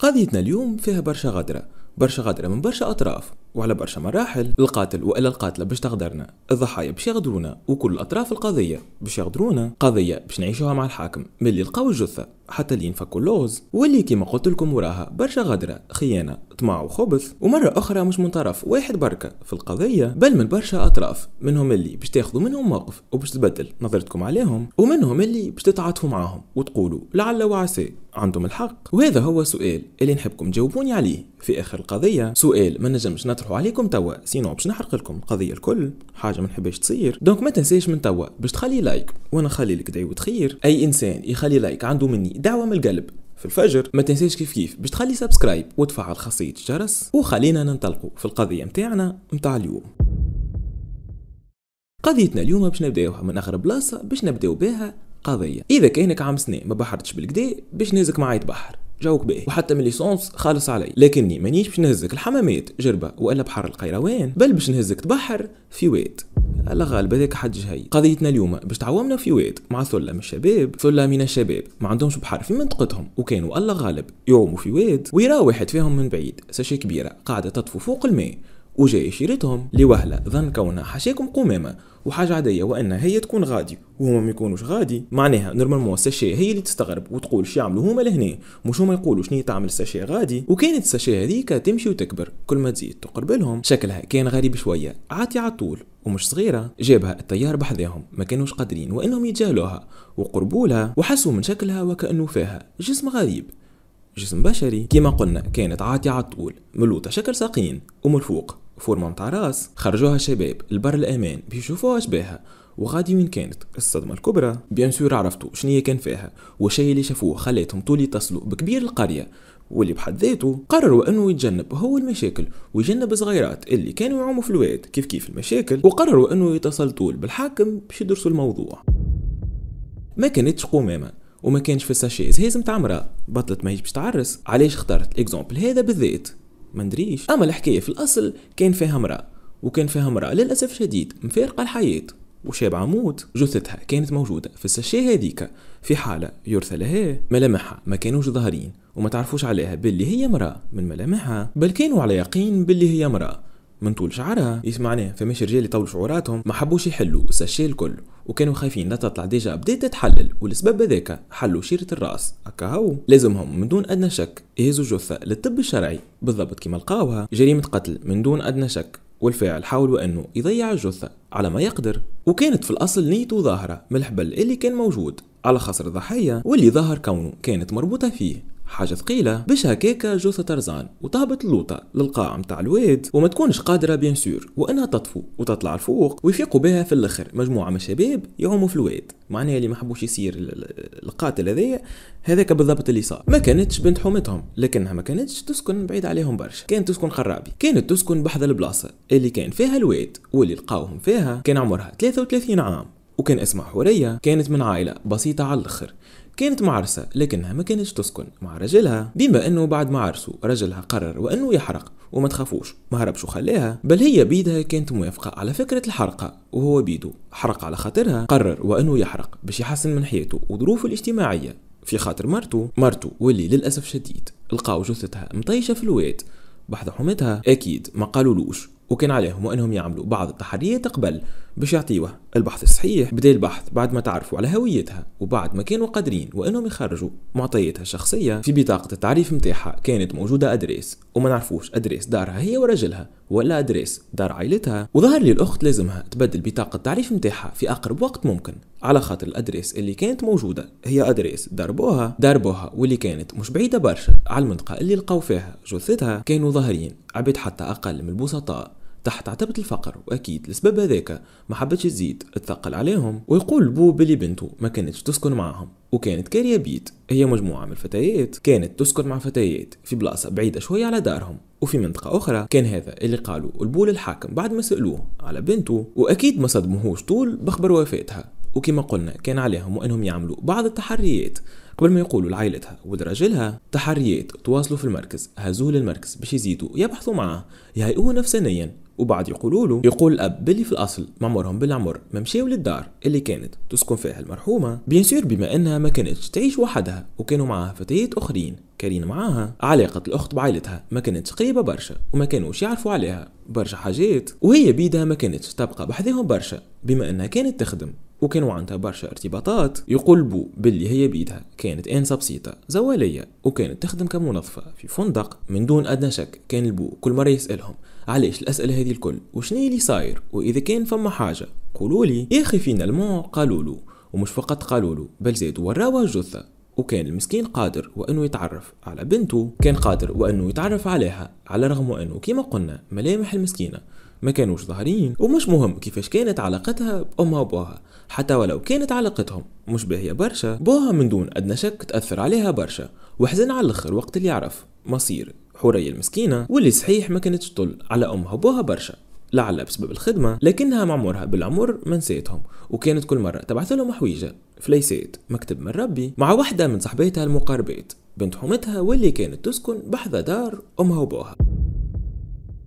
قضيتنا اليوم فيها برشا غدرة برشا غدرة من برشا أطراف وعلى برشا مراحل القاتل والا القاتله باش تغدرنا الضحايا باش يغدرونا وكل الاطراف القضيه باش يغدرونا قضيه باش نعيشوها مع الحاكم ملي لقاو الجثه حتى اللي ينفكوا اللغز واللي كيما قلت لكم وراها برشا غدره خيانه طمع وخبث ومره اخرى مش من طرف واحد بركه في القضيه بل من برشا اطراف منهم اللي باش تاخذوا منهم موقف وباش تبدل نظرتكم عليهم ومنهم اللي باش تتعاطفوا معاهم وتقولوا لعل وعسى عندهم الحق وهذا هو سؤال اللي نحبكم تجاوبوني عليه في اخر القضيه سؤال ما نجمش تروحوا عليكم توا سينو باش نحرق لكم القضيه الكل حاجه ما نحبش تصير دونك ما تنسيش من توا باش تخلي لايك وانا نخلي لك دعوه خير اي انسان يخلي لايك عنده مني دعوه من القلب في الفجر ما تنسيش كيف كيف باش تخلي سبسكرايب وتفعل خاصيه الجرس وخلينا ننطلقوا في القضيه متاعنا متاع اليوم قضيتنا اليوم باش نبداوها من اخر بلاصه باش نبداو بها قضيه اذا كانك عام سنه ما بحرتش بالكدا باش نازك معايا تبحر جوك باهي وحتى من ليسونس خالص علي لكني مانيش باش نهزك الحمامات جربه والا بحر القيروان بل باش نهزك تبحر في واد الله غالب هذاك حد جهي قضيتنا اليوم باش تعاومنا في واد مع ثله من الشباب ثله من الشباب ما عندهمش بحر في منطقتهم وكانوا الله غالب يعوموا في واد ويرى واحد فيهم من بعيد ساشي كبيره قاعده تطفو فوق الماء وجاي شريتهم لوهله ظن كونها حاشاكم قمامه وحاجه عاديه وان هي تكون غادي وهما ما يكونوش غادي معناها نورمالمون الساشي هي اللي تستغرب وتقول شي يعملوا هما لهنا مش هما يقولوا شنو تعمل الساشي غادي وكانت الساشي هذيك تمشي وتكبر كل ما تزيد تقرب لهم شكلها كان غريب شويه عاطي عطول ومش صغيرة جابها الطيار بحذاهم ما كانوش قادرين وانهم يتجاهلوها وقربوا لها وحسوا من شكلها وكأنه فيها جسم غريب جسم بشري كما قلنا كانت عاطية على الطول ملوطة شكل ساقين ومن الفوق فورمة متاع راس خرجوها الشباب البر الأمان بيشوفوها شباها وغادي وين كانت الصدمة الكبرى بيان سور عرفتوا شنية كان فيها والشي اللي شافوه خلاتهم طول يتصلوا بكبير القرية واللي بحد ذاته قرروا انه يتجنب هو المشاكل ويجنب صغيرات اللي كانوا يعوموا في الواد كيف كيف المشاكل وقرروا انه يتصل طول بالحاكم باش يدرسوا الموضوع ما كانتش قمامه وما كانش في الساشيز هي متعمره بطلت ماهيش باش تعرس علاش اخترت الاكزومبل هذا بالذات ما ندريش اما الحكايه في الاصل كان فيها امراه وكان فيها امراه للاسف شديد مفارقه الحياه وشابعة موت جثتها كانت موجودة في الساشي هذيك في حالة يرثى لها ملامحها ما كانوش ظاهرين وما تعرفوش عليها باللي هي مرأة من ملامحها بل كانوا على يقين باللي هي مرأة من طول شعرها يسمعناه فماش رجال يطول شعوراتهم ما حبوش يحلوا الساشي الكل وكانوا خايفين لا تطلع ديجا بدات تتحلل والسبب هذاك حلوا شيرة الراس هكا هو لازمهم من دون ادنى شك يهزوا جثة للطب الشرعي بالضبط كما لقاوها جريمة قتل من دون ادنى شك والفاعل حاولوا انه يضيع الجثة على ما يقدر وكانت في الاصل نيته ظاهرة من الحبل اللي كان موجود على خصر الضحية واللي ظهر كونه كانت مربوطة فيه حاجة ثقيلة باش هكاكا جوثة طرزان وتهبط اللوطة للقاع متاع الواد وما تكونش قادرة بيان سور وانها تطفو وتطلع الفوق ويفيقوا بها في الاخر مجموعة من الشباب يعوموا في الواد معناها اللي ما حبوش يصير القاتل هذايا هذاك بالضبط اللي صار ما كانتش بنت حومتهم لكنها ما كانتش تسكن بعيد عليهم برشا كانت تسكن قرابي كانت تسكن بحذا البلاصة اللي كان فيها الواد واللي لقاوهم فيها كان عمرها 33 عام وكان اسمها حورية كانت من عائلة بسيطة على الآخر كانت معرسة لكنها ما كانتش تسكن مع رجلها بما أنه بعد ما عرسوا رجلها قرر وأنه يحرق وما تخافوش ما هربش وخلاها بل هي بيدها كانت موافقة على فكرة الحرقة وهو بيدو حرق على خاطرها قرر وأنه يحرق باش يحسن من حياته وظروفه الاجتماعية في خاطر مرتو مرتو واللي للأسف شديد لقاو جثتها مطيشة في الواد بحث حمتها أكيد ما قالولوش وكان عليهم وأنهم يعملوا بعض التحريات قبل باش يعطيوه البحث الصحيح بدا البحث بعد ما تعرفوا على هويتها وبعد ما كانوا قادرين وانهم يخرجوا معطياتها الشخصيه في بطاقه التعريف نتاعها كانت موجوده ادريس وما نعرفوش ادريس دارها هي ورجلها ولا ادريس دار عائلتها وظهر لي الاخت لازمها تبدل بطاقه التعريف نتاعها في اقرب وقت ممكن على خاطر الادريس اللي كانت موجوده هي ادريس دار بوها دار بوها واللي كانت مش بعيده برشا على المنطقه اللي لقاو فيها جثتها كانوا ظاهرين عبيد حتى اقل من البسطاء تحت عتبة الفقر وأكيد لسبب هذاك ما حبتش تزيد تثقل عليهم ويقول بو بلي بنته ما كانتش تسكن معاهم وكانت كاريا بيت هي مجموعة من الفتيات كانت تسكن مع فتيات في بلاصة بعيدة شوية على دارهم وفي منطقة أخرى كان هذا اللي قالوا البول الحاكم بعد ما سألوه على بنته وأكيد ما صدموهوش طول بخبر وفاتها وكما قلنا كان عليهم وأنهم يعملوا بعض التحريات قبل ما يقولوا لعائلتها ولراجلها تحريات تواصلوا في المركز هزوه للمركز باش يزيدوا يبحثوا معاه يهيئوه نفسانيا وبعد يقولوا له يقول الاب بلي في الاصل معمرهم بالعمر ما مشاو للدار اللي كانت تسكن فيها المرحومه بيان سور بما انها ما كانتش تعيش وحدها وكانوا معاها فتيات اخرين كارين معاها علاقة الأخت بعائلتها ما كانت قريبة برشا وما كانوش يعرفوا عليها برشا حاجات وهي بيدها ما كانت تبقى بحذاهم برشا بما أنها كانت تخدم وكانوا عندها برشا ارتباطات يقول بو باللي هي بيدها كانت انسة بسيطة زوالية وكانت تخدم كمنظفة في فندق من دون أدنى شك كان البو كل مرة يسألهم علاش الاسئله هذه الكل وشنو اللي صاير واذا كان فما حاجه قولوا لي يا اخي فينالمون قالوا له ومش فقط قالوا له بل زاد وراوا جثه وكان المسكين قادر وانه يتعرف على بنته كان قادر وانه يتعرف عليها على الرغم انه كما قلنا ملامح المسكينه ما كانوش ظاهرين ومش مهم كيفاش كانت علاقتها بأمها وبوها حتى ولو كانت علاقتهم مش باهية برشا بوها من دون أدنى شك تأثر عليها برشا وحزن على الآخر وقت اللي يعرف مصير حورية المسكينة واللي صحيح ما كانت تطل على أمها وبوها برشا لعل بسبب الخدمة لكنها مع مرها بالعمر ما نسيتهم وكانت كل مرة تبعث لهم حويجة فليسات مكتب من ربي مع واحدة من صحبيتها المقاربات بنت حومتها واللي كانت تسكن بحذا دار أمها وبوها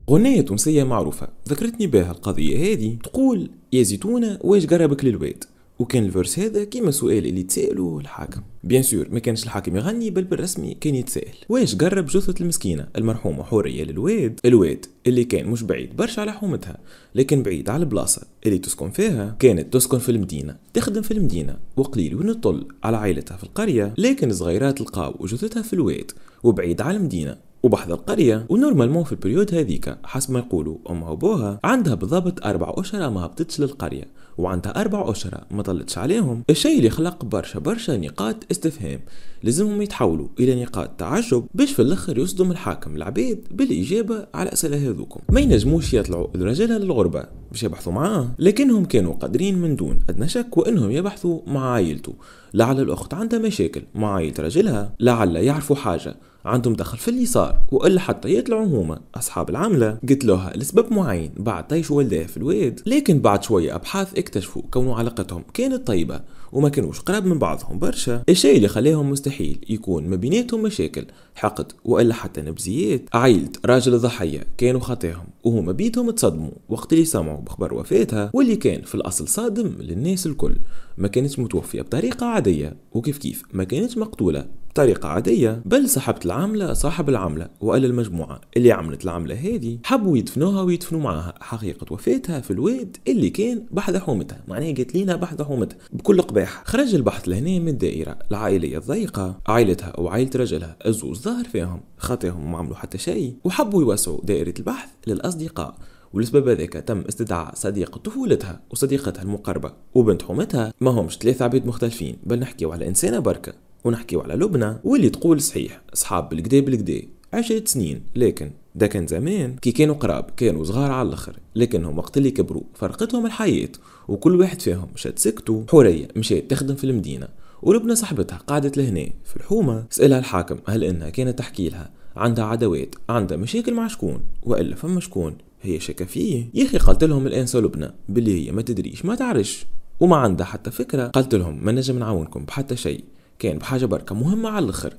غنية تونسية معروفة ذكرتني بها القضية هذه تقول يا زيتونة واش قربك للواد وكان الفيرس هذا كيما سؤال اللي تسالو الحاكم بيان سور ما كانش الحاكم يغني بل بالرسمي كان يتسائل واش قرب جثة المسكينة المرحومة حورية للواد الواد اللي كان مش بعيد برشا على حومتها لكن بعيد على البلاصة اللي تسكن فيها كانت تسكن في المدينة تخدم في المدينة وقليل وين تطل على عائلتها في القرية لكن صغيرات لقاو جثتها في الواد وبعيد على المدينة وبحذ القرية ونورمالمون في البريود هذيك حسب ما يقولوا أمها وبوها عندها بالضبط أربع أشرة ما هبطتش للقرية وعندها أربع أشرة ما طلتش عليهم الشيء اللي خلق برشا برشا نقاط استفهام لازمهم يتحولوا إلى نقاط تعجب باش في الأخر يصدم الحاكم العبيد بالإجابة على أسئلة هذوكم ما ينجموش يطلعوا الرجالة للغربة باش يبحثوا معاه لكنهم كانوا قادرين من دون أدنى شك وأنهم يبحثوا مع عائلته لعل الأخت عندها مشاكل مع عائلة رجلها لعل يعرفوا حاجة عندهم دخل في اللي صار وإلا حتى يطلعوا هما أصحاب العملة قلت لها لسبب معين بعد طيش والديه في الواد لكن بعد شوية أبحاث اكتشفوا كونوا علاقتهم كانت طيبة وما كانوش قراب من بعضهم برشا الشيء اللي خلاهم مستحيل يكون ما بيناتهم مشاكل حقد وإلا حتى نبزيات عائلة راجل الضحية كانوا خطاهم وهما بيتهم تصدموا وقت اللي سمعوا بخبر وفاتها واللي كان في الأصل صادم للناس الكل ما كانت متوفية بطريقة عادية وكيف كيف ما كانت مقتولة بطريقة عادية بل صاحبت العاملة صاحب العاملة وقال المجموعة اللي عملت العاملة هذه حبوا يدفنوها ويدفنوا معاها حقيقة وفاتها في الواد اللي كان بحذا حومتها معناها قالت لينا بحذا حومتها بكل قباح خرج البحث لهنا من الدائرة العائلية الضيقة عائلتها وعائلة رجلها الزوز ظهر فيهم خاطرهم ما عملوا حتى شيء وحبوا يوسعوا دائرة البحث للأصدقاء ولسبب هذاك تم استدعاء صديقة طفولتها وصديقتها المقربة وبنت حومتها ما همش ثلاثة عبيد مختلفين بل نحكيو على إنسانة بركة ونحكيو على لبنى واللي تقول صحيح صحاب بالكدا بالكدا عشرة سنين لكن دا كان زمان كي كانوا قراب كانوا صغار على الاخر لكنهم وقت اللي كبروا فرقتهم الحياة وكل واحد فيهم مشات سكتوا حورية مشات تخدم في المدينة ولبنى صاحبتها قعدت لهنا في الحومة سألها الحاكم هل إنها كانت تحكي لها عندها عدوات عندها مشاكل مع شكون وإلا فما شكون هي شاكة فيه يا أخي قالت لهم الأنسة لبنى باللي هي ما تدريش ما تعرفش وما عندها حتى فكرة قالت لهم ما نجم نعاونكم بحتى شيء كان بحاجة بركة مهمة على الآخر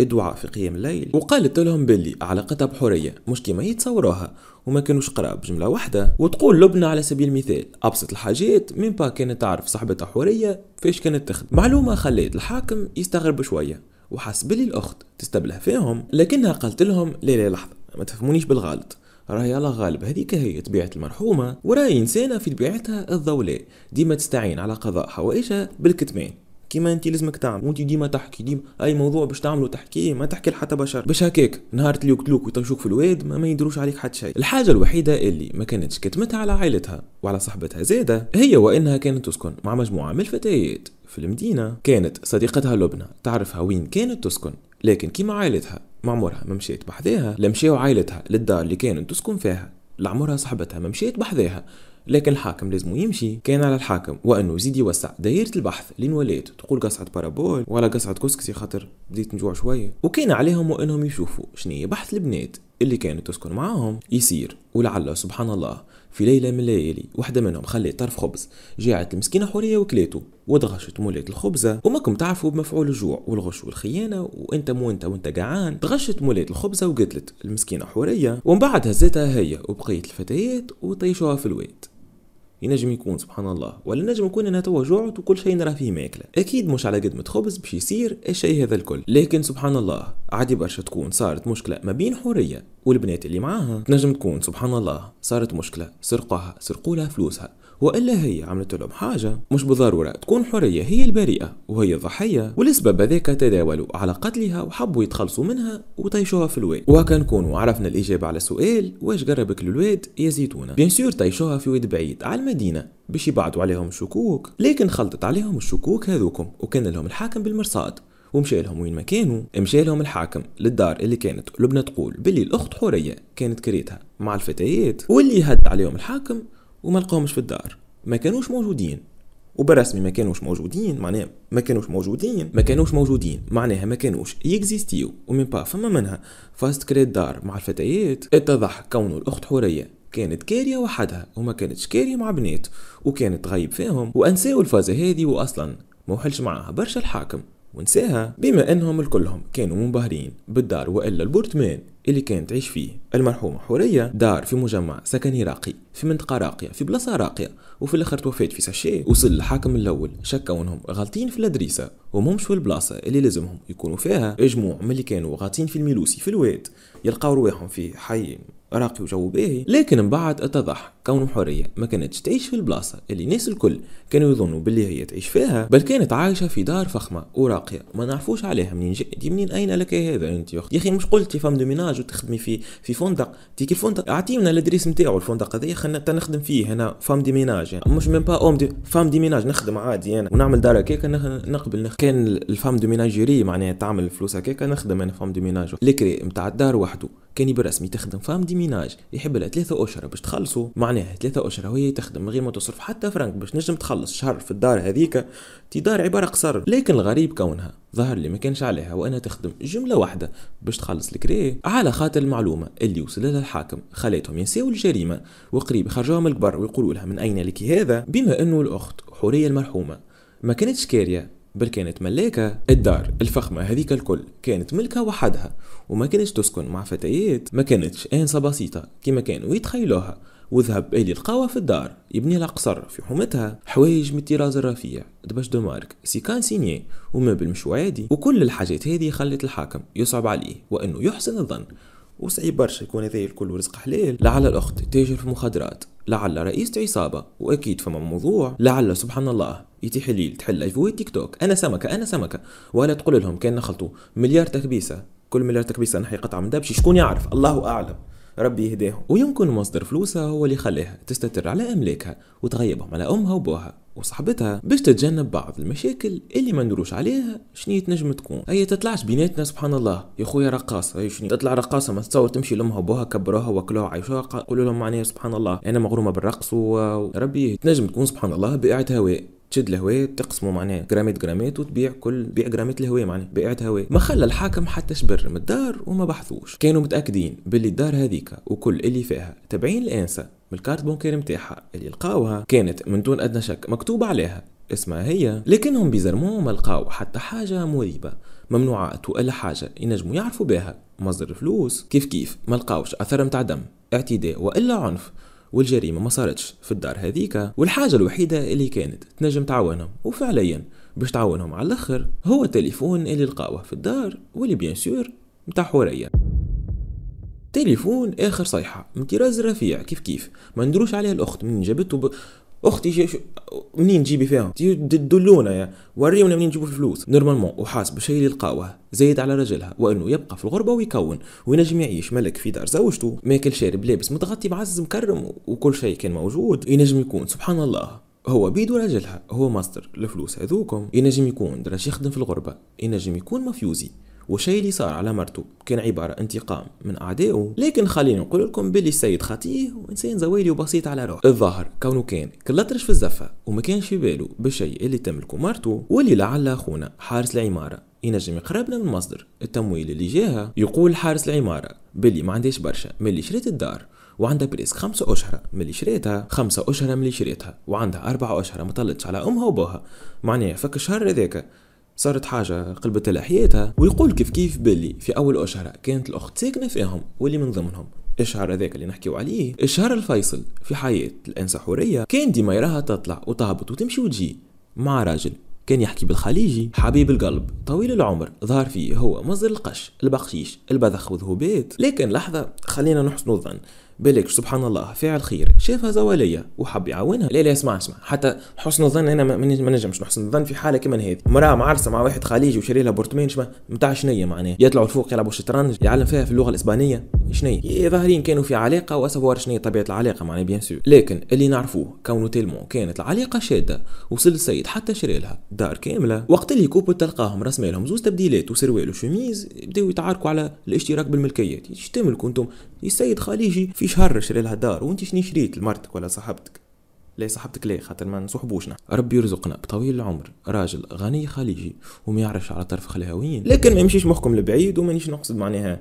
الدعاء في قيام الليل وقالت لهم باللي علاقتها بحورية مش كيما يتصوروها وما كانوش قراب جملة واحدة وتقول لبنى على سبيل المثال أبسط الحاجات من با كانت تعرف صاحبتها حورية فاش كانت تخدم معلومة خليت الحاكم يستغرب شوية وحس باللي الأخت تستبله فيهم لكنها قالت لهم لا لا لحظة ما تفهمونيش بالغلط راهي على غالب هذيك هي طبيعة المرحومة وراهي إنسانة في طبيعتها الضولاء ديما تستعين على قضاء حوائجها بالكتمان كيما انت لازمك تعمل وانت ديما تحكي ديما اي موضوع باش تعمله تحكيه ما تحكي لحتى بشر باش هكاك نهار اللي يقتلوك ويطيشوك في الواد ما, ما يدروش عليك حتى شيء الحاجه الوحيده اللي ما كانتش كتمتها على عائلتها وعلى صاحبتها زاده هي وانها كانت تسكن مع مجموعه من الفتيات في المدينه كانت صديقتها لبنى تعرفها وين كانت تسكن لكن كيما عائلتها مع عمرها ما مشيت بحذاها لمشيو عائلتها للدار اللي كانت تسكن فيها لعمرها صاحبتها ما مشيت بحذاها لكن الحاكم لازم يمشي كان على الحاكم وانه يزيد يوسع دائره البحث لين ولات تقول قصعه بارابول ولا قصعه كسكسي خاطر بديت نجوع شويه وكان عليهم وانهم يشوفوا شنو بحث البنات اللي كانت تسكن معاهم يصير ولعل سبحان الله في ليلة من الليالي وحده منهم خلت طرف خبز جاعت المسكينة حورية وكلاتو ودغشت مولات الخبزة وماكم تعرفوا بمفعول الجوع والغش والخيانة وانت مو انت وانت جعان دغشت مولات الخبزة وقتلت المسكينة حورية ومن بعد هزتها هي وبقيت الفتيات وطيشوها في الواد ينجم يكون سبحان الله ولا نجم يكون انا توا جوعت وكل شيء نرى فيه ماكله اكيد مش على قد ما تخبز باش يصير الشيء هذا الكل لكن سبحان الله عادي برشا تكون صارت مشكله ما بين حوريه والبنات اللي معاها تنجم تكون سبحان الله صارت مشكله سرقوها سرقوا لها فلوسها والا هي عملت لهم حاجه مش بالضروره تكون حوريه هي البريئه وهي الضحيه والسبب هذاك تداولوا على قتلها وحبوا يتخلصوا منها وطيشوها في الواد وكنكونوا عرفنا الاجابه على سؤال واش قربك للواد يا زيتونه بيان سور طيشوها في واد بعيد على المدينه باش يبعدوا عليهم الشكوك لكن خلطت عليهم الشكوك هذوكم وكان لهم الحاكم بالمرصاد ومشى لهم وين ما كانوا مشى لهم الحاكم للدار اللي كانت لبنى تقول بلي الاخت حوريه كانت كريتها مع الفتيات واللي هد عليهم الحاكم وما لقاهمش في الدار ما كانوش موجودين وبالرسمي ما كانوش موجودين معناها ما كانوش موجودين ما كانوش موجودين معناها ما كانوش يكزيستيو ومن با فما منها فاست كريت دار مع الفتيات اتضح كونه الاخت حوريه كانت كارية وحدها وما كانتش كارية مع بنات وكانت غايب فيهم وانساو الفازة هذه واصلا موحلش معاها برشا الحاكم ونساها بما انهم الكلهم كانوا منبهرين بالدار والا البورتمان اللي كانت تعيش فيه المرحومة حورية دار في مجمع سكني راقي في منطقة راقية في بلاصة راقية وفي الآخر توفات في ساشي وصل الحاكم الأول شكوا أنهم غالطين في الأدريسة ومهمش في البلاصة اللي لازمهم يكونوا فيها اجموع من اللي كانوا غاطين في الميلوسي في الواد يلقاو رواحهم في حي راقي وجو باهي لكن من بعد اتضح كونه حريه ما كانتش تعيش في البلاصه اللي الناس الكل كانوا يظنوا باللي هي تعيش فيها بل كانت عايشه في دار فخمه وراقيه ما نعرفوش عليها منين جات منين اين لك هذا انت يا اختي يا اخي مش قلتي فام دو ميناج وتخدمي في في فندق كيف الفندق اعطينا الادريس نتاعو الفندق هذايا خلينا نخدم فيه انا فام دي ميناج يعني. مش من با اوم دي فام دي ميناج نخدم عادي انا ونعمل دار هكاك نقبل نخدم. كان الفام دو ميناجيري معناها تعمل فلوس هكاك نخدم انا فام دو ميناج لكري نتاع الدار وحده كان برسمي تخدم فام دي ميناج يحب لها ثلاثة أشهر باش تخلصوا معناها ثلاثة أشهر وهي تخدم من غير ما تصرف حتى فرنك باش نجم تخلص شهر في الدار هذيك تي دار عبارة قصر لكن الغريب كونها ظهر لي ما كانش عليها وأنا تخدم جملة واحدة باش تخلص الكري على خاطر المعلومة اللي وصل لها الحاكم خليتهم ينساو الجريمة وقريب خرجوها من القبر ويقولوا لها من أين لك هذا بما أنه الأخت حورية المرحومة ما كانتش كارية بل كانت ملاكة الدار الفخمة هذيك الكل كانت ملكة وحدها وما كانتش تسكن مع فتيات ما كانتش انسة بسيطة كما كانوا يتخيلوها وذهب الي القهوه في الدار يبني لها قصر في حومتها حوايج من الطراز الرفيع دباش دو مارك سيكان سيني ومابل مش عادي وكل الحاجات هذه خلت الحاكم يصعب عليه وانه يحسن الظن وصعيب برشا يكون هذا الكل ورزق حلال لعل الأخت تاجر في المخدرات لعل رئيسة عصابة وأكيد فما موضوع لعل سبحان الله يتيح لي تحل لايف تيك توك أنا سمكة أنا سمكة ولا تقول لهم كان نخلطوا مليار تكبيسة كل مليار تكبيسة نحي قطعة من دبش شكون يعرف الله أعلم ربي يهداهم ويمكن مصدر فلوسها هو اللي خلاها تستتر على أملاكها وتغيبهم على أمها وبوها وصاحبتها باش تتجنب بعض المشاكل اللي ما ندروش عليها شنو تنجم تكون هي تطلعش بيناتنا سبحان الله يا خويا رقاصه هي شنو تطلع رقاصه ما تصور تمشي لامها وبوها كبروها وكلوها عيشوها قولوا لهم معناها سبحان الله انا مغرومه بالرقص وربي تنجم تكون سبحان الله بائعه هواء تشد الهواء تقسمه معناه جرامات جرامات وتبيع كل بيع جرامات الهواء معناه بيعت هواء ما خلى الحاكم حتى شبر من الدار وما بحثوش كانوا متاكدين باللي الدار هذيك وكل اللي فيها تبعين الانسه من الكارت بونكير نتاعها اللي لقاوها كانت من دون ادنى شك مكتوب عليها اسمها هي لكنهم بيزرمو ما لقاو حتى حاجه مريبه ممنوعات ولا حاجه ينجموا يعرفوا بها مصدر فلوس كيف كيف ما لقاوش اثر متاع دم اعتداء والا عنف والجريمه ما صارتش في الدار هذيك والحاجه الوحيده اللي كانت تنجم تعاونهم وفعليا باش تعاونهم على الاخر هو التليفون اللي لقاوه في الدار واللي بيان سور متاع حوريه تليفون اخر صيحه من طراز رفيع كيف كيف ما ندروش عليه الاخت من جابته ب... اختي شو منين تجيبي فيهم تدلونا يا وريونا منين نجيبوا الفلوس نورمالمون وحاسب شيء اللي لقاوه زايد على رجلها وانه يبقى في الغربه ويكون وينجم يعيش ملك في دار زوجته ماكل شارب لابس متغطي معز مكرم وكل شيء كان موجود ينجم يكون سبحان الله هو بيدو رجلها هو ماستر الفلوس هذوكم ينجم يكون دراش يخدم في الغربه ينجم يكون مافيوزي وشي اللي صار على مرته كان عبارة انتقام من أعدائه لكن خلينا نقول لكم بلي السيد خطيه وإنسان زويلي وبسيط على روح الظاهر كونه كان كلطرش في الزفة وما كانش في باله بالشيء اللي تملكه مرته واللي لعل أخونا حارس العمارة ينجم يقربنا من مصدر التمويل اللي جاها يقول حارس العمارة بلي ما عندهاش برشا ملي شريت الدار وعندها بريسك خمسة أشهر ملي شريتها خمسة أشهر ملي شريتها وعندها أربعة أشهر ما طلتش على أمها وبوها معناها فك الشهر ذاك صارت حاجة قلبت على حياتها ويقول كيف كيف بلي في أول أشهر كانت الأخت ساكنة فيهم واللي من ضمنهم الشهر هذاك اللي نحكيو عليه الشهر الفيصل في حياة الأنسة حورية كان ديما يراها تطلع وتهبط وتمشي وتجي مع راجل كان يحكي بالخليجي حبيب القلب طويل العمر ظهر فيه هو مصدر القش البخشيش البذخ وذهوبات لكن لحظة خلينا نحسن الظن بالك سبحان الله فاعل خير شافها زواليه وحب يعاونها لا لا اسمع اسمع حتى حسن الظن انا ما نجمش نحسن الظن في حاله كيما هذه مراه معرسه مع واحد خليجي وشري لها بورتمان نتاع شنيه معناها يطلعوا الفوق يلعبوا شطرنج يعلم فيها في اللغه الاسبانيه شنيه إيه، ظاهرين كانوا في علاقه واسفوار شنيه طبيعه العلاقه معناها بيان سور لكن اللي نعرفوه كونو تيلمون كانت العلاقه شاده وصل السيد حتى شري لها دار كامله وقت اللي كوبو تلقاهم رسمي لهم زوز تبديلات وسروال وشميز بداو يتعاركوا على الاشتراك بالملكيات تملكوا انتم السيد خليجي في شهر شري لها دار وانت شني شريت لمرتك ولا صاحبتك لي صاحبتك ليه خاطر ما نصحبوشنا ربي يرزقنا بطويل العمر راجل غني خليجي وما يعرفش على طرف خلاويين لكن ما يمشيش مخكم لبعيد ومانيش نقصد معناها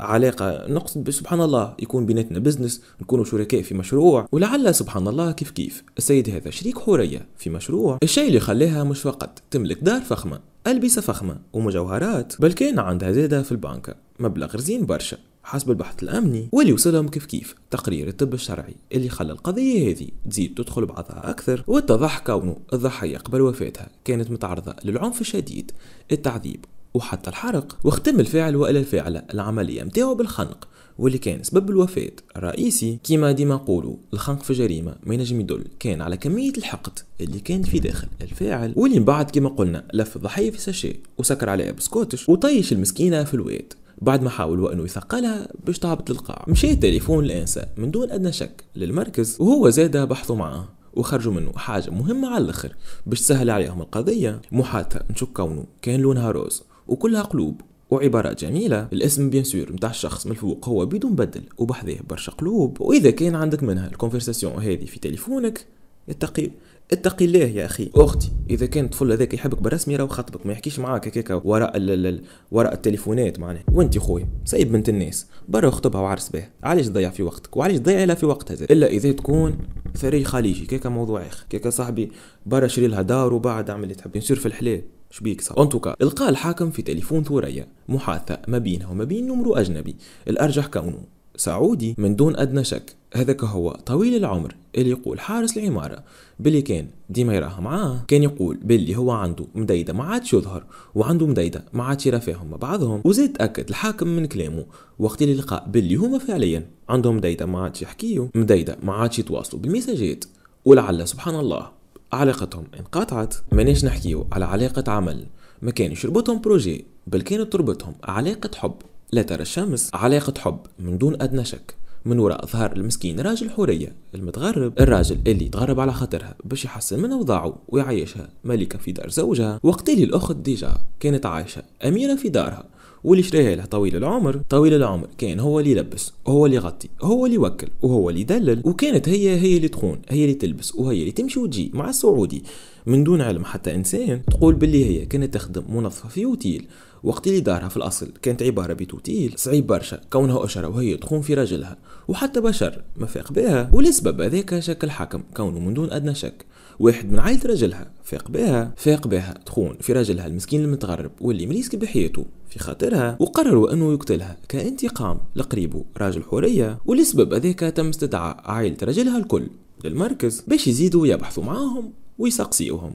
علاقة نقصد سبحان الله يكون بيناتنا بزنس نكونوا شركاء في مشروع ولعل سبحان الله كيف كيف السيد هذا شريك حورية في مشروع الشيء اللي خلاها مش فقط تملك دار فخمة ألبسة فخمة ومجوهرات بل كان عندها زادة في البنك مبلغ رزين برشا حسب البحث الأمني واللي وصلهم كيف كيف تقرير الطب الشرعي اللي خلى القضية هذه تزيد تدخل بعضها أكثر واتضح كونه الضحية قبل وفاتها كانت متعرضة للعنف الشديد التعذيب وحتى الحرق واختم الفاعل والا الفاعله العمليه متاعو بالخنق واللي كان سبب الوفاة الرئيسي كيما ديما نقولوا الخنق في جريمة ما ينجم يدل كان على كمية الحقد اللي كان في داخل الفاعل واللي من بعد كيما قلنا لف الضحية في ساشي وسكر عليها بسكوتش وطيش المسكينة في الواد بعد ما حاولوا أنه يثقلها باش تعبت للقاع مشى تليفون الانسى من دون أدنى شك للمركز وهو زاد بحثوا معاه وخرجوا منه حاجة مهمة على الآخر باش تسهل عليهم القضية محاتة نشوف كونه كان لونها روز وكلها قلوب وعبارات جميلة الاسم بيان سور متاع الشخص من الفوق هو بدون بدل وبحذاه برشا قلوب وإذا كان عندك منها الكونفرساسيون هذه في تليفونك اتقي اتقي الله يا اخي اختي اذا كان الطفل هذاك يحبك بالرسمي راهو خطبك ما يحكيش معاك هكاك وراء وراء التليفونات معناها وانت خويا سيب بنت الناس برا اخطبها وعرس بها علاش تضيع في وقتك وعلاش تضيع لها في وقتها الا اذا تكون ثري خليجي كيكا موضوع اخر كيكا صاحبي برا شري لها دار وبعد اعمل اللي تحب نسير في الحلال شبيك صح انتوكا القى الحاكم في تليفون ثريا محادثه ما بينها وما بين نمرو اجنبي الارجح كونه سعودي من دون أدنى شك هذاك هو طويل العمر اللي يقول حارس العمارة بلي كان ديما يراها معاه كان يقول بلي هو عنده مديدة ما عادش يظهر وعنده مديدة ما عادش يرافيهم مع بعضهم وزاد تأكد الحاكم من كلامه وقت اللي لقى بلي هما فعليا عندهم مديدة ما عادش يحكيو مديدة ما عادش يتواصلوا بالميساجات ولعل سبحان الله علاقتهم انقطعت مانيش نحكيو على علاقة عمل ما كانش يربطهم بروجي بل كانت تربطهم علاقة حب لتر الشمس علاقة حب من دون أدنى شك من وراء ظهر المسكين راجل حورية المتغرب الراجل اللي تغرب على خاطرها باش يحسن من أوضاعه ويعيشها ملكة في دار زوجها وقت اللي الأخت ديجا كانت عايشة أميرة في دارها واللي شراها لها طويل العمر طويل العمر كان هو اللي يلبس وهو اللي يغطي وهو اللي يوكل وهو اللي يدلل وكانت هي هي اللي تخون هي اللي تلبس وهي اللي تمشي وتجي مع السعودي من دون علم حتى انسان تقول باللي هي كانت تخدم منظفه في اوتيل وقت اللي دارها في الأصل كانت عبارة بتوتيل صعيب برشا كونها أشرة وهي تخون في رجلها وحتى بشر ما فاق بها ولسبب هذاك شك الحكم كونه من دون أدنى شك واحد من عائلة رجلها فاق بها فاق بها تخون في رجلها المسكين المتغرب واللي مليسك بحياته في خاطرها وقرروا انه يقتلها كانتقام لقريبه راجل حورية ولسبب هذاك تم استدعاء عائلة رجلها الكل للمركز باش يزيدوا يبحثوا معاهم ويسقسيوهم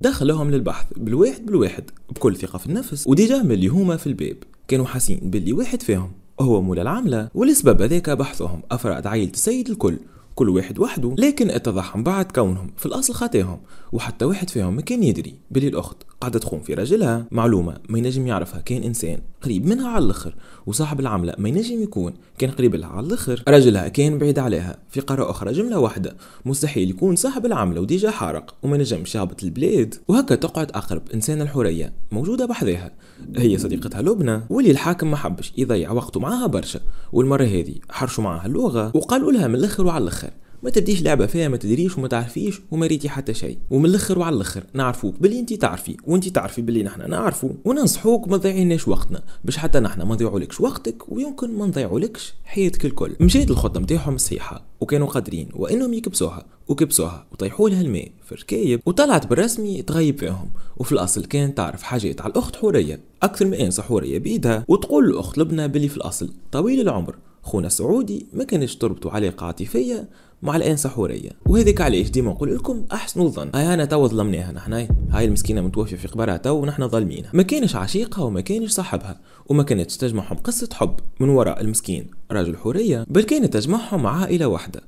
دخلهم للبحث بالواحد بالواحد بكل ثقة في النفس وديجا ملي هما في الباب كانوا حاسين باللي واحد فيهم هو مولا العملة والسبب هذاك بحثهم أفراد عائلة السيد الكل كل واحد وحده لكن اتضح بعد كونهم في الأصل خاتيهم وحتى واحد فيهم ما كان يدري بلي الأخت قاعدة تخون في رجلها معلومة ما ينجم يعرفها كان إنسان قريب منها على الآخر وصاحب العملة ما ينجم يكون كان قريب لها على الآخر رجلها كان بعيد عليها في قارة أخرى جملة واحدة مستحيل يكون صاحب العملة وديجا حارق وما ينجمش يهبط البلاد وهكا تقعد أقرب إنسان الحرية موجودة بحذاها هي صديقتها لبنى واللي الحاكم ما حبش يضيع وقته معاها برشا والمرة هذه حرشوا معاها اللغة وقالوا لها من الآخر وعلى الآخر ما تبديش لعبه فيها ما تدريش وما تعرفيش وما ريتي حتى شيء ومن الاخر وعلى الاخر نعرفوك باللي انت تعرفي وانت تعرفي باللي نحنا نعرفو وننصحوك ما تضيعيناش وقتنا باش حتى نحنا ما نضيعولكش وقتك ويمكن ما نضيعولكش حياتك الكل مشيت الخطه نتاعهم صحيحه وكانوا قادرين وانهم يكبسوها وكبسوها وطيحوا لها الماء في الركايب وطلعت بالرسمي تغيب فيهم وفي الاصل كان تعرف حاجات على الاخت حوريه اكثر من انسه حوريه بيدها وتقول الاخت لبنى باللي في الاصل طويل العمر خونا سعودي ما كانش تربطه علاقه عاطفيه مع العين سحورية وهذيك علاش ديما نقول لكم احسن الظن انا تو ظلمناها نحن هاي المسكينه متوفيه في قبرها ونحن ظالمينها ما كانش عشيقها وما كانش صاحبها وما كانت تجمعهم قصه حب من وراء المسكين راجل حوريه بل كانت تجمعهم عائله واحده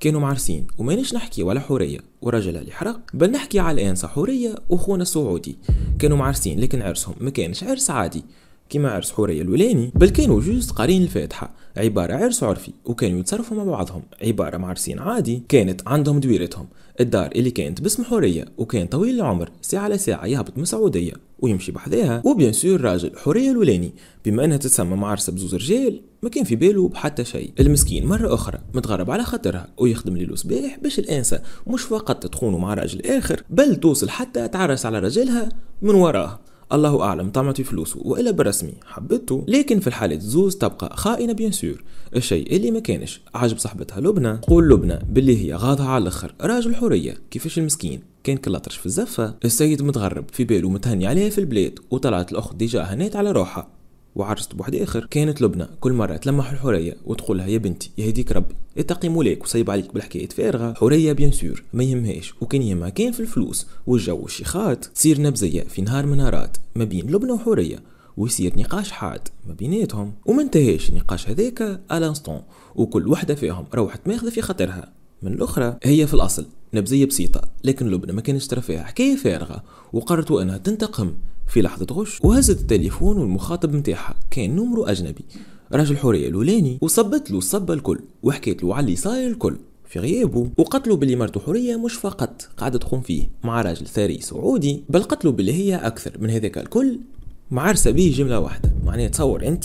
كانوا معرسين ومانيش نحكي ولا حورية ورجل اللي حرق بل نحكي على الأنسة حورية وخونا السعودي كانوا معرسين لكن عرسهم ما كانش عرس عادي كيما عرس حوريه الولاني بل كانوا جوست قارين الفاتحه عباره عرس عرفي وكانوا يتصرفوا مع بعضهم عباره معرسين عادي كانت عندهم دويرتهم الدار اللي كانت باسم حوريه وكان طويل العمر ساعه على ساعه يهبط من السعوديه ويمشي بحذاها وبيان سور راجل حوريه الولاني بما انها تتسمى معرسة بزوز رجال ما كان في باله بحتى شيء المسكين مرة أخرى متغرب على خاطرها ويخدم ليلو صباح باش الأنسة مش فقط تخونه مع راجل آخر بل توصل حتى تعرس على رجلها من وراه الله أعلم طمعت فلوسه وإلا برسمي حبته لكن في الحالة زوز تبقى خائنة بيان سور الشيء اللي ما كانش عجب صاحبتها لبنى قول لبنى باللي هي غاضها على الآخر راجل حرية كيفاش المسكين كان كلاطرش في الزفة السيد متغرب في باله متهني عليها في البلاد وطلعت الأخت ديجا هنيت على روحها وعرست بواحد آخر كانت لبنى كل مرة تلمح الحورية وتقولها يا بنتي يهديك ربي اتقي مولاك وصيب عليك بالحكاية فارغة حورية بيان سور ما يهمهاش وكان يما كان في الفلوس والجو والشيخات تصير نبزية في نهار من نهارات ما بين لبنى وحورية ويصير نقاش حاد ما بيناتهم وما انتهاش النقاش هذاك الانستون وكل وحده فيهم روحت ماخذه في خاطرها من الاخرى هي في الاصل نبزيه بسيطه لكن لبنى ما كانش ترى فيها حكايه فارغه وقررت انها تنتقم في لحظة غش وهزت التليفون والمخاطب متاعها كان نمرو أجنبي راجل حورية الأولاني وصبت له الصبة الكل وحكيت له على اللي صاير الكل في غيابه وقتلوا باللي مرته حورية مش فقط قاعدة تقوم فيه مع راجل ثري سعودي بل قتلوا باللي هي أكثر من هذاك الكل معرسة به جملة واحدة معناها تصور أنت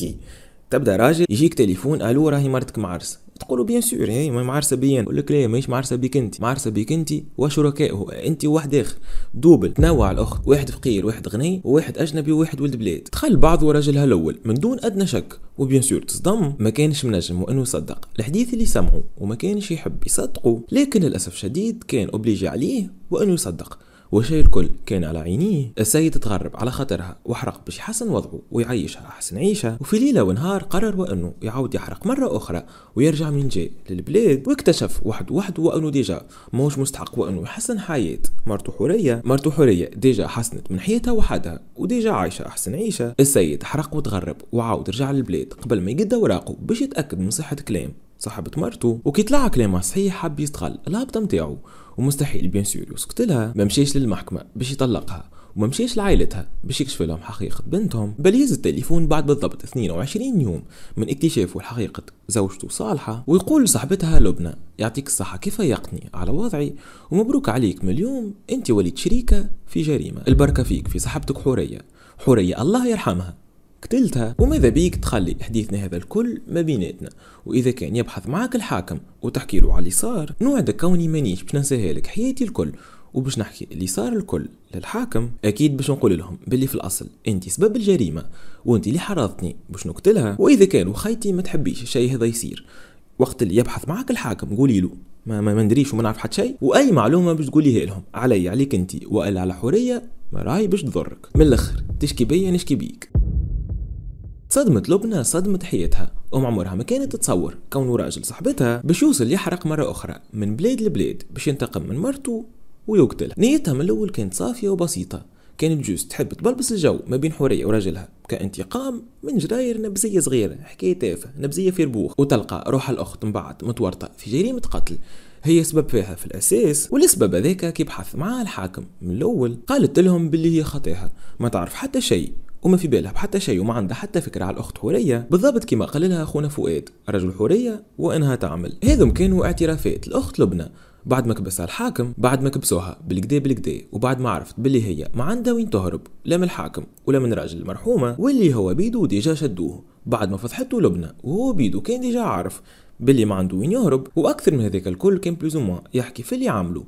تبدا راجل يجيك تليفون الو راهي مرتك معرسه تقولوا بيان سور هي معرسه بيا يقول لك لا ماهيش معرسه بيك انت معرسه بيك انت وشركائه انت وواحد اخر دوبل تنوع الاخت واحد فقير واحد غني وواحد اجنبي وواحد ولد بلاد دخل بعض وراجلها الاول من دون ادنى شك وبيان سور تصدم ما كانش منجم وانه يصدق الحديث اللي سمعوا وما كانش يحب يصدقوا لكن للاسف شديد كان اوبليجي عليه وانه يصدق وشي الكل كان على عينيه السيد تغرب على خاطرها وحرق باش يحسن وضعه ويعيشها أحسن عيشة وفي ليلة ونهار قرر وأنه يعاود يحرق مرة أخرى ويرجع من جاي للبلاد واكتشف وحد وحده وأنه ديجا موش مستحق وأنه يحسن حياة مرتو حورية مرتو حورية ديجا حسنت من حياتها وحدها وديجا عايشة أحسن عيشة السيد حرق وتغرب وعاود رجع للبلاد قبل ما يقد أوراقه باش يتأكد من صحة كلام صاحبة مرتو وكي طلع كلامها صحيح حب يستغل الهبطة متاعو ومستحيل بيان سور يسكت لها ما مشاش للمحكمة باش يطلقها وما مشاش لعائلتها باش يكشف لهم حقيقة بنتهم بل يهز التليفون بعد بالضبط 22 يوم من اكتشافه حقيقة زوجته صالحة ويقول لصاحبتها لبنى يعطيك الصحة كيف يقني على وضعي ومبروك عليك من اليوم انت وليت شريكة في جريمة البركة فيك في صاحبتك حورية حورية الله يرحمها قتلتها وماذا بيك تخلي حديثنا هذا الكل ما بيناتنا واذا كان يبحث معك الحاكم وتحكي له على اللي صار نوعدك كوني مانيش باش ننساهالك لك حياتي الكل وباش نحكي اللي صار الكل للحاكم اكيد باش نقول لهم باللي في الاصل انت سبب الجريمه وانت اللي حرضتني باش نقتلها واذا كان وخيتي ما تحبيش الشيء هذا يصير وقت اللي يبحث معك الحاكم قولي له ما ما, ما ندريش وما نعرف حتى شيء واي معلومه باش تقوليها لهم علي عليك انت والا على حوريه ما راهي باش تضرك من الاخر تشكي بيا نشكي بيك صدمت لبنى صدمة حياتها أم عمرها ما كانت تتصور كونه راجل صاحبتها باش يوصل يحرق مرة أخرى من بلاد لبلاد باش ينتقم من مرته ويقتلها نيتها من الأول كانت صافية وبسيطة كانت جوز تحب تبلبس الجو ما بين حورية وراجلها كانتقام من جراير نبزية صغيرة حكاية تافهة نبزية في ربوخ وتلقى روح الأخت من بعد متورطة في جريمة قتل هي سبب فيها في الأساس والسبب هذاك كيبحث معاها الحاكم من الأول قالت لهم باللي هي خطاها ما تعرف حتى شيء وما في بالها بحتى شيء وما عندها حتى فكره على الاخت حوريه بالضبط كما قال لها اخونا فؤاد رجل حوريه وانها تعمل هذم كانوا اعترافات الاخت لبنى بعد ما كبسها الحاكم بعد ما كبسوها بالكدا بالكدا وبعد ما عرفت باللي هي ما عندها وين تهرب لا من الحاكم ولا من راجل المرحومه واللي هو بيدو ديجا شدوه بعد ما فضحته لبنى وهو بيدو كان ديجا عارف باللي ما عنده وين يهرب واكثر من هذاك الكل كان بلوزوموا يحكي في اللي عملوا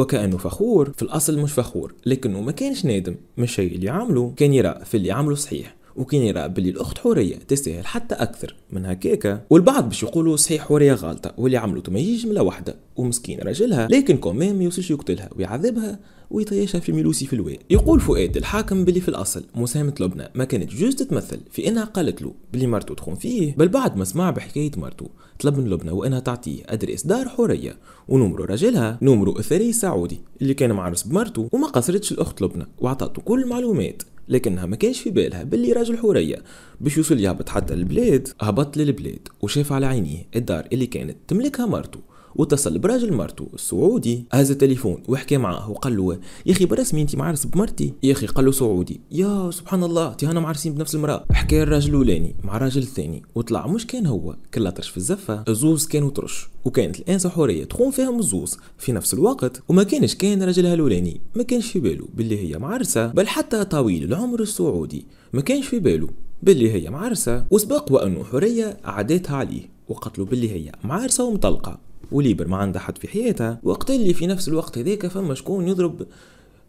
وكأنه فخور في الأصل مش فخور لكنه ما كانش نادم من الشيء اللي عمله كان يرى في اللي عمله صحيح وكان يرى بلي الاخت حوريه تستاهل حتى اكثر من هكاكا والبعض باش يقولوا صحيح حوريه غالطه واللي عملته ما من وحده ومسكين راجلها لكن كمان ما يوصلش يقتلها ويعذبها ويطيشها في ميلوسي في الواء يقول فؤاد الحاكم بلي في الاصل مساهمه لبنى ما كانت جوز تتمثل في انها قالت له بلي مرتو تخون فيه بل بعد ما سمع بحكايه مرتو طلب من لبنى وانها تعطيه ادريس دار حوريه ونمرو راجلها نمرو اثري سعودي اللي كان معرس بمرتو وما قصرتش الاخت لبنى واعطته كل المعلومات لكنها ما كانش في بالها باللي راجل حوريه باش يوصل يهبط حتى البلاد هبط للبلاد وشاف على عينيه الدار اللي كانت تملكها مرتو واتصل براجل مرتو السعودي هز التليفون وحكى معاه وقال له يا اخي برسمي انت معرس بمرتي يا اخي قال له سعودي يا سبحان الله تهانا معرسين بنفس المراه حكى الراجل الاولاني مع الراجل الثاني وطلع مش كان هو كلا طرش في الزفه الزوز كانوا ترش وكانت الانسه حوريه تخون فيهم الزوز في نفس الوقت وما كانش كان راجلها الاولاني ما كانش في باله باللي هي معرسه بل حتى طويل العمر السعودي ما كانش في باله باللي هي معرسة وسبق وأنه حوريه عادتها عليه وقتلوا باللي هي معرسة ومطلقة وليبر ما عندها حد في حياتها وقت اللي في نفس الوقت هذاك فما شكون يضرب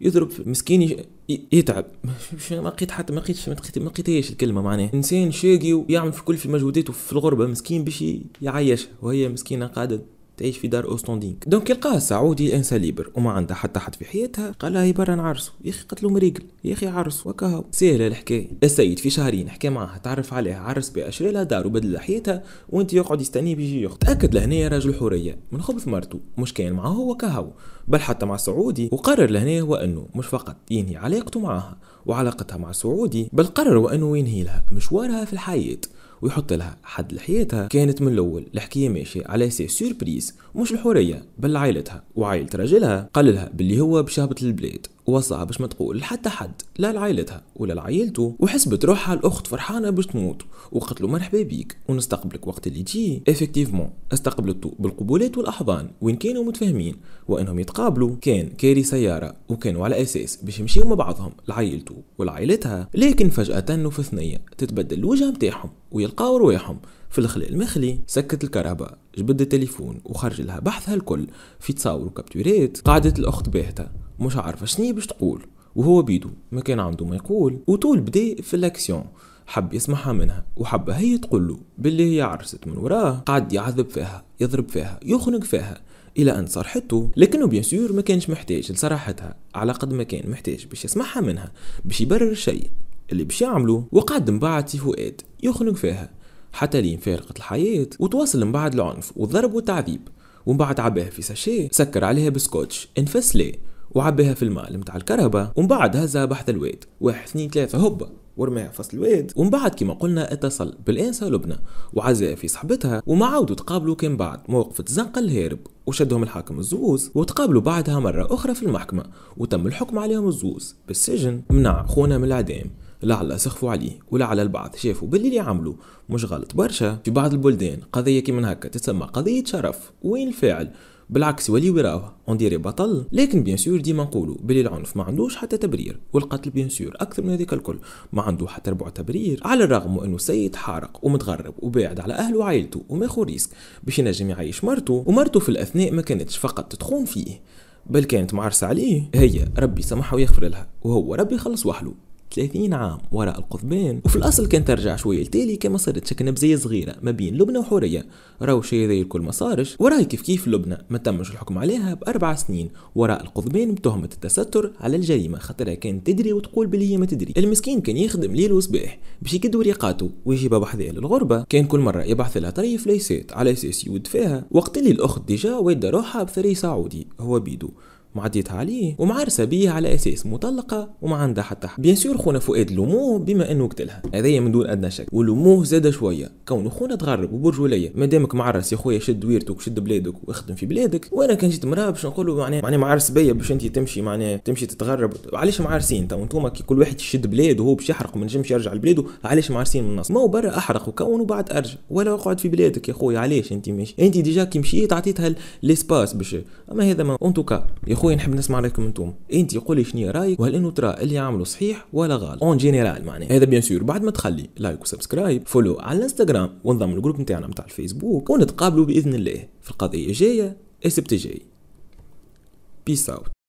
يضرب مسكين يتعب ما لقيت حتى ما لقيتش ما لقيتهاش الكلمه معناها انسان شاقي ويعمل في كل في مجهوداته في الغربه مسكين باش يعيشها وهي مسكينه قاعده تعيش في دار اوستوندينغ دونك يلقاها سعودي انسى ليبر وما عندها حتى حد في حياتها قال لها برا نعرسو يا اخي قتلوا مريقل يا اخي عرس وكهو سهله الحكايه السيد في شهرين حكى معاها تعرف عليها عرس بها شري لها دار وبدل حياتها وانت يقعد يستنيه بيجي يخت تاكد لهنا يا راجل حوريه من خبث مرته مش كاين معاه هو كهو بل حتى مع سعودي وقرر لهنا هو انه مش فقط ينهي علاقته معاها وعلاقتها مع سعودي بل قرر انه ينهي لها مشوارها في الحياه ويحط لها حد لحياتها كانت من الاول الحكايه ماشيه على اساس سيربريز مش الحوريه بل عائلتها وعائله راجلها قال لها باللي هو بشهبه البلاد وصاها باش ما تقول لحتى حد لا لعائلتها ولا لعائلته وحسبت روحها الاخت فرحانه باش تموت وقالت له مرحبا بيك ونستقبلك وقت اللي تجي افكتيفمون استقبلته بالقبولات والاحضان وين كانوا متفاهمين وانهم يتقابلوا كان كاري سياره وكانوا على اساس باش يمشيوا مع بعضهم لعائلته ولعائلتها لكن فجاه وفي ثنيه تتبدل الوجه نتاعهم ويلقاو رواحهم في الخلال المخلي سكت الكهرباء جبد التليفون وخرج لها بحثها الكل في تصاور وكابتورات قعدت الاخت باهته مش عارفه شنو باش تقول وهو بيدو ما كان عنده ما يقول وطول بدا في الاكسيون حب يسمعها منها وحب هي تقول له باللي هي عرست من وراه قعد يعذب فيها يضرب فيها يخنق فيها الى ان صرحته لكنه بيان سور ما كانش محتاج لصراحتها على قد ما كان محتاج باش يسمعها منها باش يبرر شيء اللي باش يعملو وقعد من بعد سي فؤاد يخنق فيها حتى لين فارقت الحياة وتواصل من بعد العنف والضرب والتعذيب ومن بعد عباه في ساشيه سكر عليها بسكوتش انفس ليه وعبيها في الماء متاع الكرهبة ومن بعد هزها بحث الواد واحد اثنين ثلاثة هوبا ورماها فصل الواد ومن بعد كما قلنا اتصل بالانسة لبنى وعزاها في صحبتها وما عاودوا تقابلوا كان بعد موقف تزنق الهارب وشدهم الحاكم الزوز وتقابلوا بعدها مرة أخرى في المحكمة وتم الحكم عليهم الزوز بالسجن منع خونا من الإعدام لعل سخفوا عليه ولعل البعض شافوا باللي اللي عملوا مش غلط برشا في بعض البلدان قضية كي من هكا تسمى قضية شرف وين الفاعل بالعكس ولي يراوها اون ديري بطل لكن بيان سور ديما نقولوا بلي العنف ما عندوش حتى تبرير والقتل بيان سور اكثر من هذيك الكل ما عنده حتى ربع تبرير على الرغم انه سيد حارق ومتغرب وباعد على اهله وعائلته وماخو ريسك باش ينجم يعيش مرته ومرته في الاثناء ما كانتش فقط تخون فيه بل كانت معرسة عليه هي ربي سمحها ويغفر لها وهو ربي خلص وحله 30 عام وراء القضبان وفي الأصل كان ترجع شوية لتالي كما صارت شك نبزية صغيرة ما بين لبنى وحورية راهو شيء زي الكل ما صارش وراي كيف كيف لبنى ما تمش الحكم عليها بأربع سنين وراء القضبان بتهمة التستر على الجريمة خاطرها كانت تدري وتقول بلي هي ما تدري المسكين كان يخدم ليل وصباح باش يكد ويجي ويجيبها بحذاه للغربة كان كل مرة يبعث لها طريف ليسات على أساس يود فيها وقت اللي الأخت ديجا وادا روحها بثري سعودي هو بيدو معديتها عليه ومعارسه بيه على اساس مطلقه وما عندها حتى حق بيان سور خونا فؤاد لومو بما انه قتلها هذايا من دون ادنى شك ولوموه زاد شويه كونه خونا تغرب وبرجوليه ما دامك معرس يا خويا شد ويرتك وشد بلادك واخدم في بلادك وانا كان جيت مراه باش نقول له معناه معناه معرس بيا باش انت تمشي معناه تمشي تتغرب علاش معرسين تو انتوما كي كل واحد يشد بلاده وهو باش يحرق ما نجمش يرجع لبلاده علاش معرسين من النص ما هو برا احرق وكون وبعد ارجع ولا اقعد في بلادك يا خويا علاش انت ماشي انت ديجا كي مشيت عطيتها ليسباس باش اما هذا ما انتوكا يا خويا نحب نسمع رايكم انتم انت قولي شنو رايك وهل انه ترى اللي عمله صحيح ولا غلط اون جينيرال معناها هذا بيان سور بعد ما تخلي لايك وسبسكرايب فولو على الانستغرام وانضم للجروب نتاعنا نتاع الفيسبوك ونتقابلوا باذن الله في القضيه الجايه السبت الجاي بيس اوت